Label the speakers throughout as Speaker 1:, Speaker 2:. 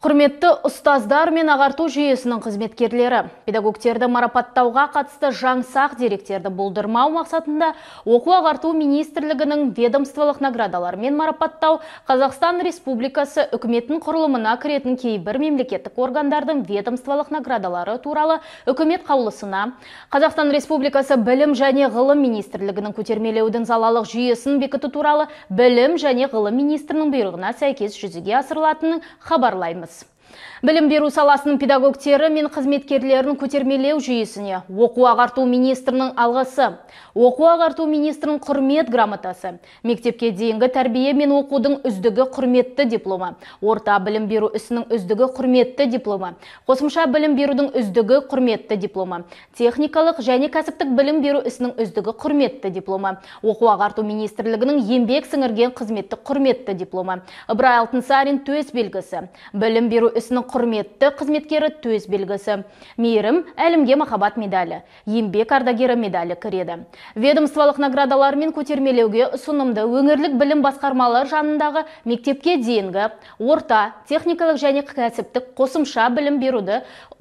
Speaker 1: Құрметті ұстаздар мен ағарту жүйесінің қызметкерлері, педагогтерді марапаттауға қатысты жаңсақ деректерді болдырмау мақсатында оқу ағарту министрлігінің ведомстволық мен марапаттау Қазақстан Республикасы үкіметін құрылымына кіретін кейбір мемлекеттік органдардың ведомстволық наградалары туралы үкімет қаулысына Қазақстан Республикасы білім және ғылым министрлігінің көтермелеудің залалық жүйесін бекіту туралы білім және ғылым министрінің бұйрығына сәйкес жүзеге асырылатынын хабарлаймыз білім беру саласының педагогтері мен қызметкерлерін көтермелеу жүйесіне оқу ағарту министрінің алғысы оқу ағарту министрінің құрмет грамотасы мектепке дейінгі тәрбие мен оқудың үздігі құрметті дипломы орта білім беру ісінің үздігі құрметті дипломы қосымша білім берудің үздігі құрметті дипломы техникалық және кәсіптік білім беру ісінің үздігі құрметті дипломы оқу ағарту министрлігінің еңбек сіңірген қызметті құрметті дипломы ыбырай алтынсарин төс белгісі білім беру ісінің құрметті қызметкері төз белгісі мейірім әлімге махаббат медалі еңбек ардагері медалі кіреді ведомстволық наградалар мен көтермелеуге ұсынымды өңірлік білім басқармалары жанындағы мектепке дейінгі орта техникалық және кәсіптік қосымша білім беруді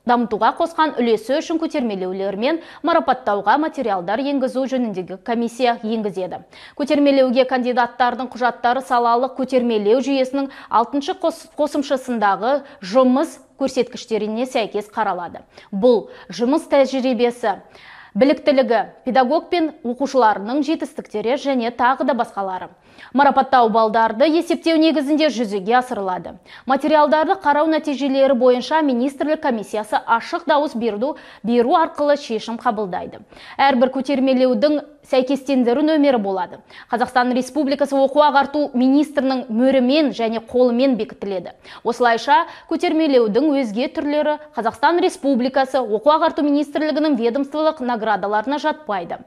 Speaker 1: дамытуға қосқан үлесі үшін көтермелеулермен марапаттауға материалдар енгізу жөніндегі комиссия енгізеді көтермелеуге кандидаттардың құжаттары салалық көтермелеу жүйесінің алтыншы қос, қосымшасындағы жұмыс көрсеткіштеріне сәйкес қаралады бұл жұмыс тәжірибесі біліктілігі педагог пен оқушыларының жетістіктері және тағы да басқалары марапаттау балдарды есептеу негізінде жүзеге асырылады материалдарды қарау нәтижелері бойынша министрлік комиссиясы ашық дауыс беру, беру арқылы шешім қабылдайды әрбір көтермелеудің сәйкестендіру нөмері болады қазақстан республикасы оқу ағарту министрінің мөрімен және қолымен бекітіледі осылайша көтермелеудің өзге түрлері қазақстан республикасы оқу ағарту министрлігінің ведомстволық наградаларына жатпайды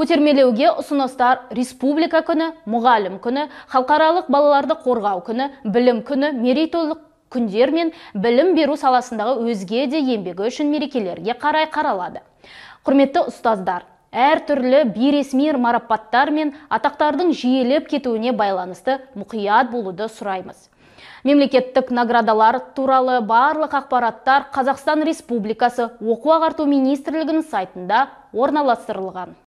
Speaker 1: көтермелеуге ұсыныстар республика күні мұғалім күні халықаралық балаларды қорғау күні білім күні мерейтойлық күндер мен білім беру саласындағы өзге де еңбегі үшін мерекелерге қарай қаралады құрметті ұстаздар әртүрлі бейресми марапаттар мен атақтардың жиеліп кетуіне байланысты мұқият болуды сұраймыз мемлекеттік наградалар туралы барлық ақпараттар қазақстан республикасы оқу ағарту министрлігінің сайтында орналастырылған